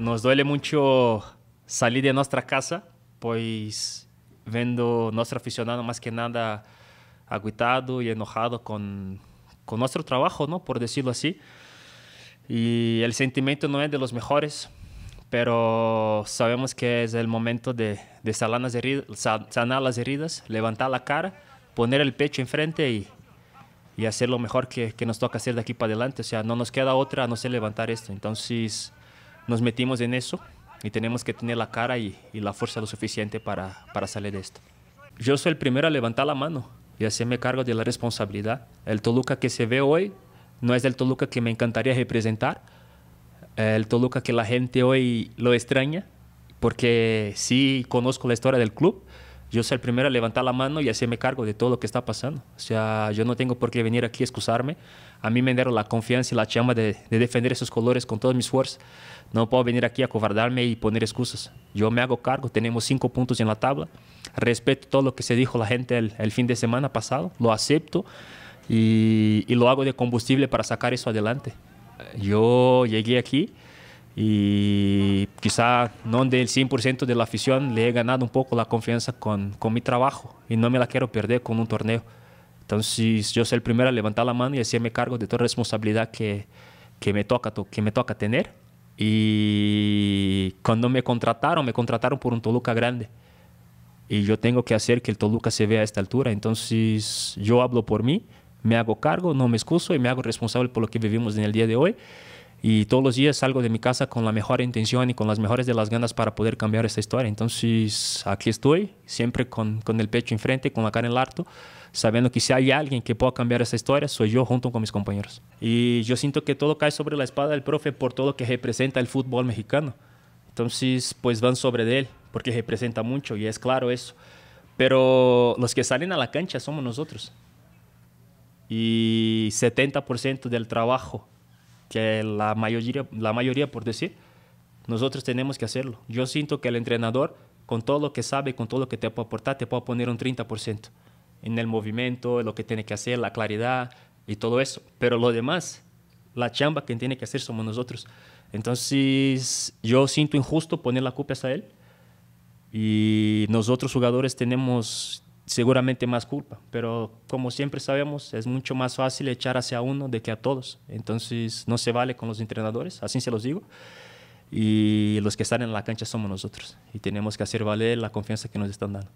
nos duele mucho salir de nuestra casa, pues vendo nuestro aficionado más que nada agüitado y enojado con, nuestro trabajo, ¿no? Por decirlo así. Y el sentimiento no es de los mejores, pero sabemos que es el momento de, de sanar, las heridas, levantar la cara, poner el pecho enfrente y, y hacer lo mejor que, que, nos toca hacer de aquí para adelante. O sea, no nos queda otra a no ser levantar esto. Entonces nos metimos en eso y tenemos que tener la cara y, la fuerza lo suficiente para, para, salir de esto. Yo soy el primero a levantar la mano y hacerme cargo de la responsabilidad. El Toluca que se ve hoy no es el Toluca que me encantaría representar, el Toluca que la gente hoy lo extraña, porque sí conozco la historia del club, yo soy el primero a levantar la mano y hacerme cargo de todo lo que está pasando. O sea, yo no tengo por qué venir aquí a excusarme. A mí me dieron la confianza y la chamba de, defender esos colores con todas mis fuerzas. No puedo venir aquí a cobardarme y poner excusas. Yo me hago cargo, tenemos cinco puntos en la tabla. Respeto todo lo que se dijo la gente el, fin de semana pasado, lo acepto y lo hago de combustible para sacar eso adelante. Yo llegué aquí y quizá no del 100% de la afición le he ganado un poco la confianza con, con, mi trabajo y no me la quiero perder con un torneo. Entonces yo soy el primero a levantar la mano y hacerme cargo de toda responsabilidad que, que, me, toca, que me toca tener. Y cuando me contrataron, me contrataron por un Toluca grande. Y yo tengo que hacer que el Toluca se vea a esta altura. Entonces yo hablo por mí, me hago cargo, no me excuso y me hago responsable por lo que vivimos en el día de hoy. Y todos los días salgo de mi casa con la mejor intención y con las mejores de las ganas para poder cambiar esta historia. Entonces, aquí estoy, siempre con, con el pecho enfrente, con la cara en el alto, sabiendo que si hay alguien que pueda cambiar esta historia, soy yo junto con mis compañeros. Y yo siento que todo cae sobre la espada del profe por todo lo que representa el fútbol mexicano. Entonces, pues van sobre él, porque representa mucho y es claro eso. Pero los que salen a la cancha somos nosotros. Y 70% del trabajo que la mayoría, la mayoría, por decir, nosotros tenemos que hacerlo. Yo siento que el entrenador, con todo lo que sabe, con todo lo que te puede aportar, te puede poner un 30% en el movimiento, en lo que tiene que hacer, la claridad y todo eso. Pero lo demás, la chamba que tiene que hacer somos nosotros. Entonces, yo siento injusto poner la culpa a él. Y nosotros jugadores tenemos seguramente más culpa. Pero como siempre sabemos, es mucho más fácil echar hacia uno de que a todos. Entonces no se vale con los entrenadores, así se los digo. Y los que están en la cancha somos nosotros. Y tenemos que hacer valer la confianza que nos están dando.